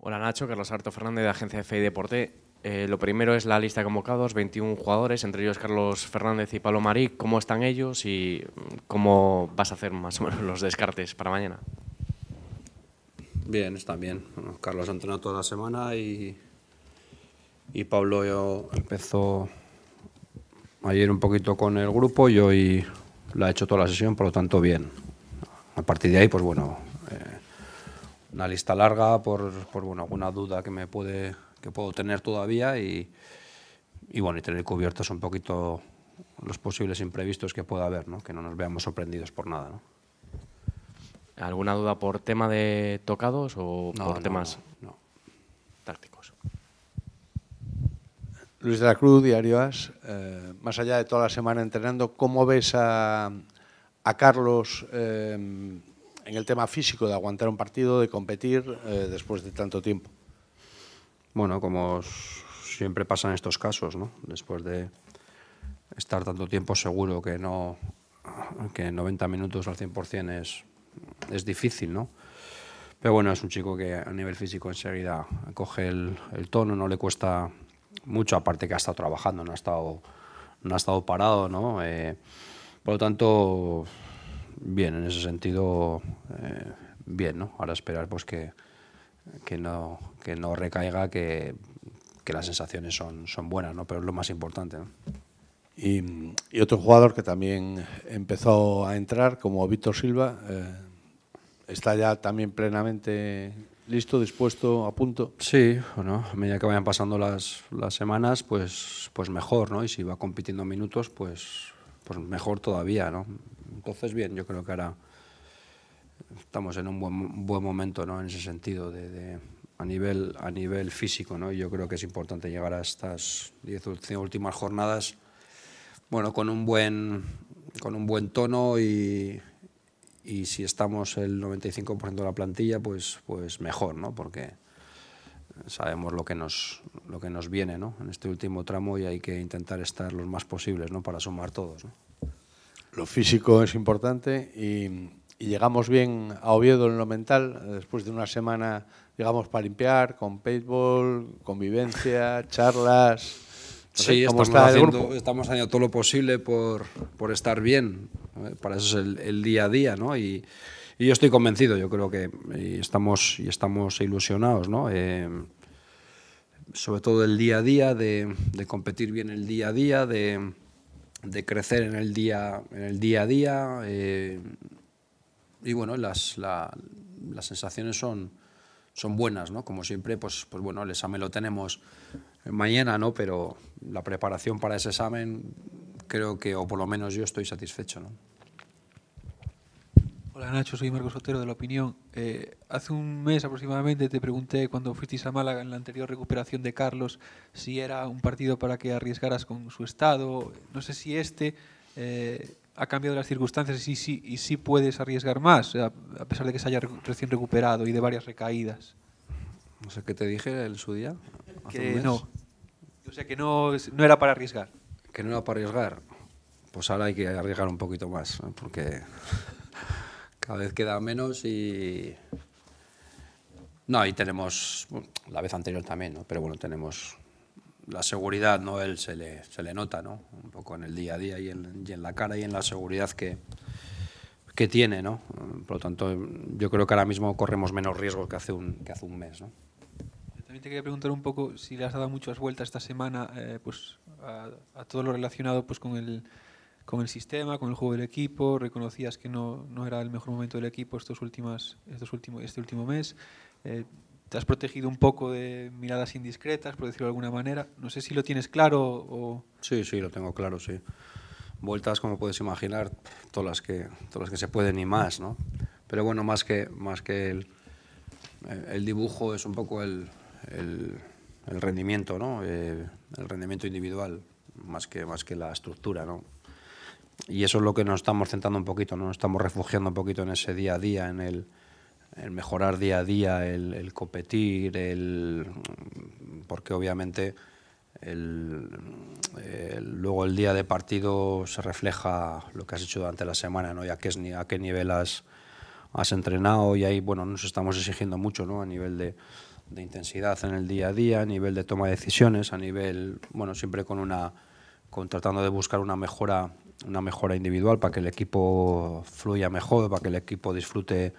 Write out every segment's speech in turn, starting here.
Hola Nacho, Carlos Arto Fernández de Agencia FI Deporte. Eh, lo primero es la lista de convocados, 21 jugadores, entre ellos Carlos Fernández y Pablo Marí. ¿Cómo están ellos y mm, cómo vas a hacer más o menos los descartes para mañana? Bien, están bien. Carlos ha entrenado toda la semana y, y Pablo yo empezó ayer un poquito con el grupo y hoy la ha hecho toda la sesión, por lo tanto bien. A partir de ahí, pues bueno, una lista larga por, bueno, alguna duda que me puede que puedo tener todavía y, bueno y tener cubiertos un poquito los posibles imprevistos que pueda haber, que no nos veamos sorprendidos por nada. ¿Alguna duda por tema de tocados o por temas tácticos? Luis de la Cruz, Diario As. Eh, más allá de toda la semana entrenando, ¿cómo ves a, Carlos eh, en el tema físico de aguantar un partido, de competir eh, después de tanto tiempo? Bueno, como siempre pasa en estos casos, ¿no? Después de estar tanto tiempo seguro que no que 90 minutos al 100% es, es difícil, ¿no? Pero bueno, es un chico que a nivel físico enseguida coge el, tono, no le cuesta mucho, aparte que ha estado trabajando, no ha estado, no ha estado parado, ¿no? Eh, por lo tanto, bien, en ese sentido, eh, bien, ¿no? Ahora esperar pues que, que, no, que no recaiga, que, que las sensaciones son, son buenas, ¿no? Pero es lo más importante, ¿no? Y, y, otro jugador que también empezó a entrar, como Víctor Silva, eh, está ya también plenamente listo, dispuesto, a punto. Sí, bueno, a medida que vayan pasando las, las, semanas, pues, pues mejor, ¿no? Y si va compitiendo minutos, pues, pues mejor todavía, ¿no? Entonces, bien, yo creo que ahora estamos en un buen, buen momento, ¿no? En ese sentido, de, a, nivel, a nivel físico, ¿no? yo creo que es importante llegar a estas diez últimas jornadas, bueno, con un buen, con un buen tono y, si estamos el 95% de la plantilla, pues, pues mejor, ¿no? Porque sabemos lo que nos, lo que nos viene ¿no? en este último tramo y hay que intentar estar los más posibles ¿no? para sumar todos. Lo físico es importante y, llegamos bien a Oviedo en lo mental, después de una semana llegamos para limpiar, con paintball, convivencia, charlas. sí, estamos, haciendo, estamos haciendo todo lo posible por, por estar bien, para eso es el, el día a día, ¿no? Y, y yo estoy convencido, yo creo que estamos, y estamos ilusionados, ¿no? Eh, sobre todo el día a día, de, competir bien el día a día, de, crecer en el día, en el día a día. Eh, y bueno, las, las sensaciones son, son buenas, ¿no? Como siempre, pues, pues bueno, el examen lo tenemos mañana, ¿no? Pero la preparación para ese examen creo que, o por lo menos yo estoy satisfecho, ¿no? Hola Nacho, soy Marcos Otero de La Opinión. Eh, hace un mes aproximadamente te pregunté cuando fuiste a Málaga en la anterior recuperación de Carlos si era un partido para que arriesgaras con su estado. No sé si este eh, ha cambiado las circunstancias y si, y si puedes arriesgar más, a, pesar de que se haya recién recuperado y de varias recaídas. No sé qué te dije en su día. Que no. O sea, que no, no era para arriesgar. Que no era para arriesgar. Pues ahora hay que arriesgar un poquito más, porque cada vez queda menos y... No, ahí tenemos, la vez anterior también, ¿no? pero bueno, tenemos la seguridad, ¿no? Él se le, se le nota, ¿no? Un poco en el día a día y en, y en la cara y en la seguridad que, que tiene, ¿no? Por lo tanto, yo creo que ahora mismo corremos menos riesgos que hace un, que hace un mes, ¿no? también te quería preguntar un poco si le has dado muchas vueltas esta semana, eh, pues, a, a, todo lo relacionado pues, con el con el sistema, con el juego del equipo, reconocías que no, era el mejor momento del equipo estos últimas, estos últimos, este último mes, eh, te has protegido un poco de miradas indiscretas, por decirlo de alguna manera, no sé si lo tienes claro o... Sí, sí, lo tengo claro, sí. Vueltas, como puedes imaginar, todas las que, todas las que se pueden y más, ¿no? Pero bueno, más que, más que el, eh, el dibujo es un poco el, el, rendimiento, ¿no? Eh, el rendimiento individual, más que, más que la estructura, ¿no? Y eso es lo que nos estamos centrando un poquito, nos estamos refugiando un poquito en ese día a día, en el, mejorar día a día, el, competir, el, porque obviamente luego el día de partido se refleja lo que has hecho durante la semana ¿no? y a qué, a qué nivel has, has entrenado y ahí bueno, nos estamos exigiendo mucho a nivel de, de intensidad en el día a día, a nivel de toma de decisiones, a nivel, bueno, siempre con una, con tratando de buscar una mejora una mejora individual para que el equipo fluya mejor, para que el equipo disfrute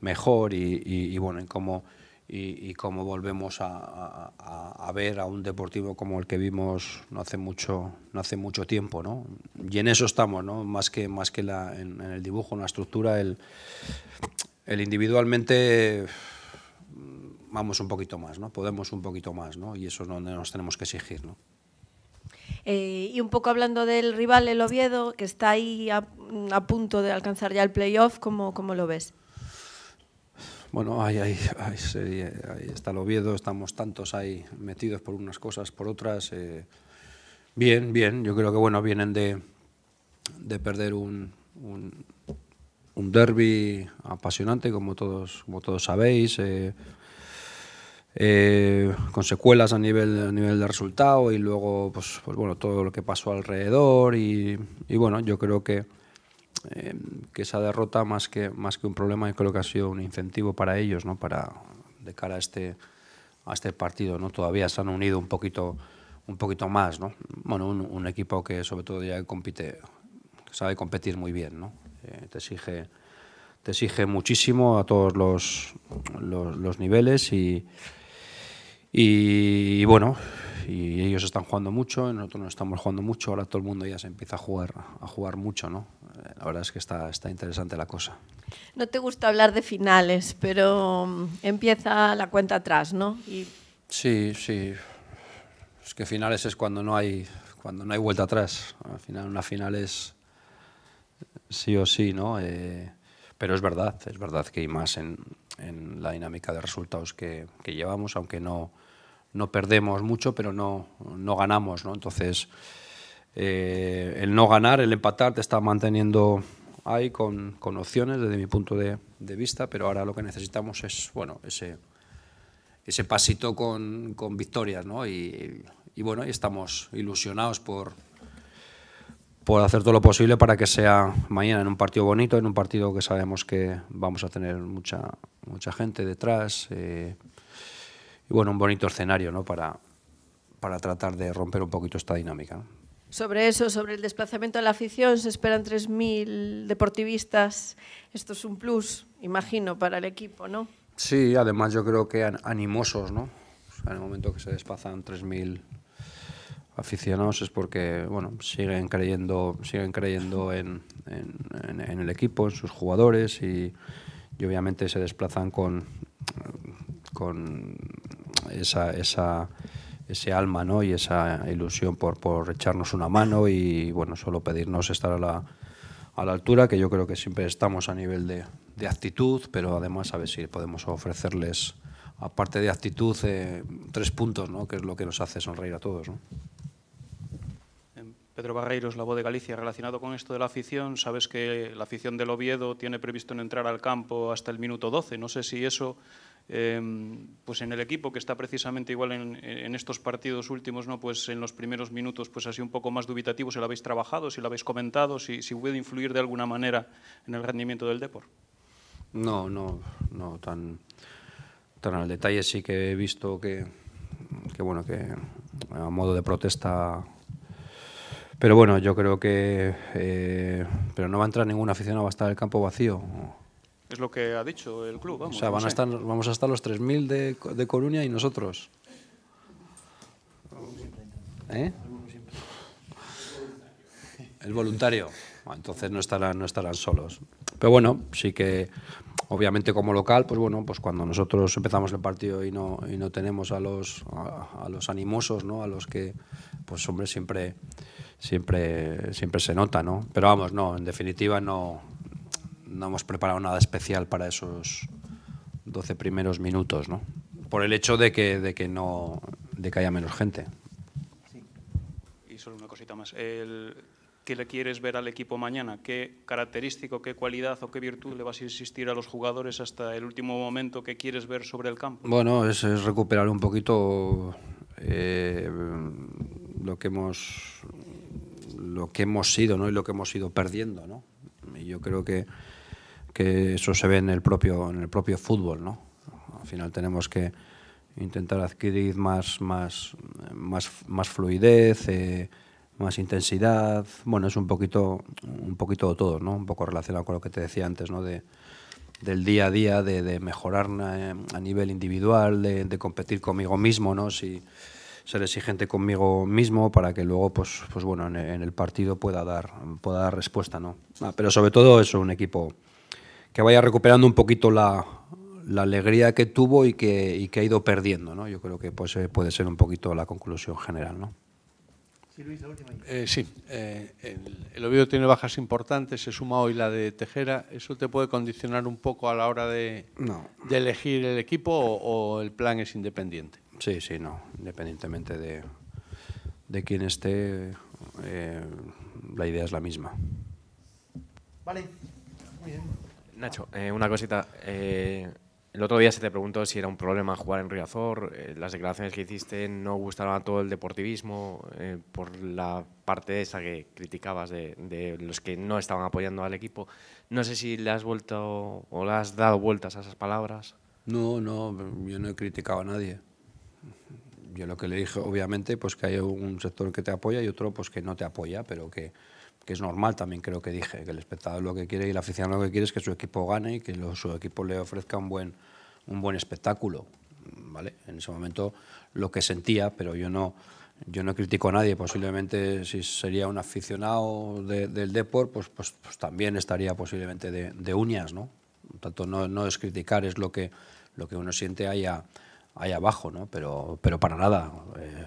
mejor y, bueno, cómo, y, cómo volvemos a, ver a un deportivo como el que vimos no hace mucho, no hace mucho tiempo. ¿no? Y en eso estamos, ¿no? más que, más que en, el dibujo, en la estructura, el, el individualmente vamos un poquito más, ¿no? podemos un poquito más ¿no? y eso es donde nos tenemos que exigir. ¿no? Eh, y un poco hablando del rival, el Oviedo, que está ahí a, punto de alcanzar ya el playoff, ¿cómo, cómo lo ves? Bueno, ahí, ahí, está el Oviedo, estamos tantos ahí metidos por unas cosas, por otras. Eh, bien, bien, yo creo que bueno, vienen de, perder un, un, derby apasionante, como todos, como todos sabéis. Eh, eh, con secuelas a nivel, a nivel de resultado y luego pues, pues bueno, todo lo que pasó alrededor y, bueno, yo creo que, eh, que esa derrota más que, más que un problema, yo creo que ha sido un incentivo para ellos, para, de cara a este, este partido. ¿no? Todavía se han unido un poquito, un poquito más. ¿no? Bueno, un, equipo que sobre todo ya compite, sabe competir muy bien. Eh, te exige te exige muchísimo a todos los, los, los niveles y, y, bueno, y ellos están jugando mucho, nosotros no estamos jugando mucho, ahora todo el mundo ya se empieza a jugar, a jugar mucho, ¿no? Eh, la verdad es que está, está interesante la cosa. No te gusta hablar de finales, pero mm, empieza la cuenta atrás, ¿no? Sí, sí. Es que finales es cuando no hay cuando no hay vuelta atrás. Al final una final es sí o sí, ¿no? Eh, pero es verdad, es verdad que hay más en, la dinámica de resultados que, llevamos, aunque no, no perdemos mucho, pero no, no ganamos, ¿no? Entonces, eh, el no ganar, el empatar, te está manteniendo ahí con, con opciones desde mi punto de, vista, pero ahora lo que necesitamos es, bueno, ese, ese pasito con, con victorias, ¿no? Y, bueno, y estamos ilusionados por, por hacer todo lo posible para que sea mañana en un partido bonito, en un partido que sabemos que vamos a tener mucha, mucha gente detrás. Eh, y bueno, un bonito escenario ¿no? para, para tratar de romper un poquito esta dinámica. Sobre eso, sobre el desplazamiento de la afición, se esperan 3.000 deportivistas. Esto es un plus, imagino, para el equipo, ¿no? Sí, además yo creo que animosos, ¿no? en el momento que se desplazan 3.000 aficionados es porque, bueno, siguen creyendo, siguen creyendo en, el equipo, en sus jugadores y, y obviamente se desplazan con, con esa, ese alma ¿no? y esa ilusión por, por echarnos una mano y bueno, solo pedirnos estar a la, altura, que yo creo que siempre estamos a nivel de, actitud, pero además a ver si podemos ofrecerles, aparte de actitud, eh, tres puntos, ¿no? que es lo que nos hace sonreír a todos. ¿no? Pedro Barreiros, La Voz de Galicia, relacionado con esto de la afición, sabes que la afición del Oviedo tiene previsto en entrar al campo hasta el minuto 12. No sé si eso Em, pues en el equipo que está precisamente igual en, estos partidos últimos, ¿no? pues en los primeros minutos, pues así un poco más dubitativo, si lo habéis trabajado, si lo habéis comentado, si, puede influir de alguna manera en el rendimiento del deporte. No, no, no, tan, tan al detalle sí que he visto que, que, bueno, que a modo de protesta... Pero bueno, yo creo que... Eh, pero no va a entrar ninguna aficionado, va a estar el campo vacío. Es lo que ha dicho el club. o sea, van a estar, vamos a estar los 3.000 de, de Coruña y nosotros. ¿Eh? El voluntario. entonces no estarán, no estarán solos. Pero bueno, sí que obviamente como local, pues bueno, pues cuando nosotros empezamos el partido y no, y no tenemos a los, a, los animosos, ¿no? A los que, pues hombre, siempre, siempre, siempre se nota, ¿no? Pero vamos, no, en definitiva no, no hemos preparado nada especial para esos 12 primeros minutos, ¿no? Por el hecho de que, de que no de que haya menos gente. Y solo una cosita más. ¿Qué le quieres ver al equipo mañana? ¿Qué característico, qué cualidad o qué virtud le vas a insistir a los jugadores hasta el último momento que quieres ver sobre el campo? Bueno, es, recuperar un poquito eh, lo que hemos lo que hemos sido ¿no? y lo que hemos ido perdiendo. ¿no? Y yo creo que que eso se ve en el propio, en el propio fútbol. ¿no? Al final tenemos que intentar adquirir más, más, más, más fluidez, eh, más intensidad. Bueno, es un poquito, un poquito de todo, ¿no? un poco relacionado con lo que te decía antes, ¿no? de, del día a día, de, mejorar eh, a nivel individual, de, competir conmigo mismo, ¿no? si ser exigente conmigo mismo para que luego, pues, pues bueno, en, el partido pueda dar, pueda dar respuesta, ¿no? Ah, pero sobre todo es un equipo, que vaya recuperando un poquito la, la alegría que tuvo y que, que, ha ido perdiendo. ¿no? Yo creo que pues, eh, puede ser un poquito la conclusión general. ¿no? Sí, Luis, la última. Eh, sí, eh, el, el, Oviedo tiene bajas importantes, se suma hoy la de Tejera. ¿Eso te puede condicionar un poco a la hora de, de elegir el equipo o, el plan es independiente? Sí, sí, no, independientemente de, de quién esté, la idea es la misma. Vale, muy bien. Nacho, eh, una cosita. Eh, el otro día se te preguntó si era un problema jugar en Riazor. Eh, las declaraciones que hiciste no gustaron a todo el deportivismo por la parte esa que criticabas de, de, los que no estaban apoyando al equipo. No sé si le has vuelto o le has dado vueltas a esas palabras. No, no, yo no he criticado a nadie. Yo lo que le dije, obviamente, pues que hay un sector que te apoya y otro pues que no te apoya, pero que que es normal también creo que dije, que el espectador lo que quiere y el aficionado lo que quiere es que su equipo gane y que su equipo le ofrezca un buen, un buen espectáculo. ¿vale? En ese momento lo que sentía, pero yo no, yo no critico a nadie, posiblemente si sería un aficionado del deporte, pues, pues, pues, también estaría posiblemente de, uñas, ¿no? tanto, no, no es criticar, es lo que, lo que uno siente ahí, allá abajo, ¿no? Pero, pero para nada. Eh,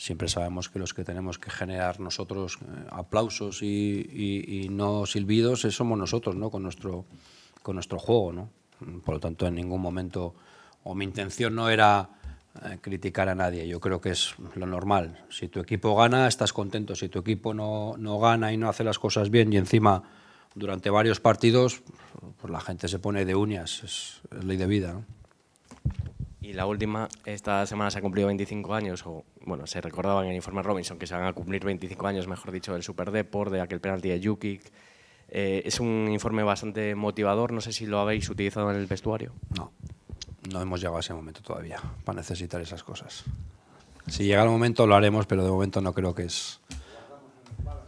siempre sabemos que los que tenemos que generar nosotros eh, aplausos y, no silbidos eh, somos nosotros, ¿no? Con nuestro, con nuestro juego, ¿no? Por lo tanto, en ningún momento, o mi intención no era eh, criticar a nadie. Yo creo que es lo normal. Si tu equipo gana, estás contento. Si tu equipo no, no gana y no hace las cosas bien y encima durante varios partidos, pues la gente se pone de uñas. Es, ley de vida. ¿no? Y la última, esta semana se ha cumplido 25 años o bueno, se recordaba en el informe Robinson que se van a cumplir 25 años, mejor dicho, del Super Deport, de aquel penalti de Jukic. Eh, es un informe bastante motivador, no sé si lo habéis utilizado en el vestuario. No, no hemos llegado a ese momento todavía para necesitar esas cosas. Si llega el momento lo haremos, pero de momento no creo que es...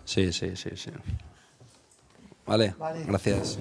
Sí, sí, sí, sí. vale. gracias.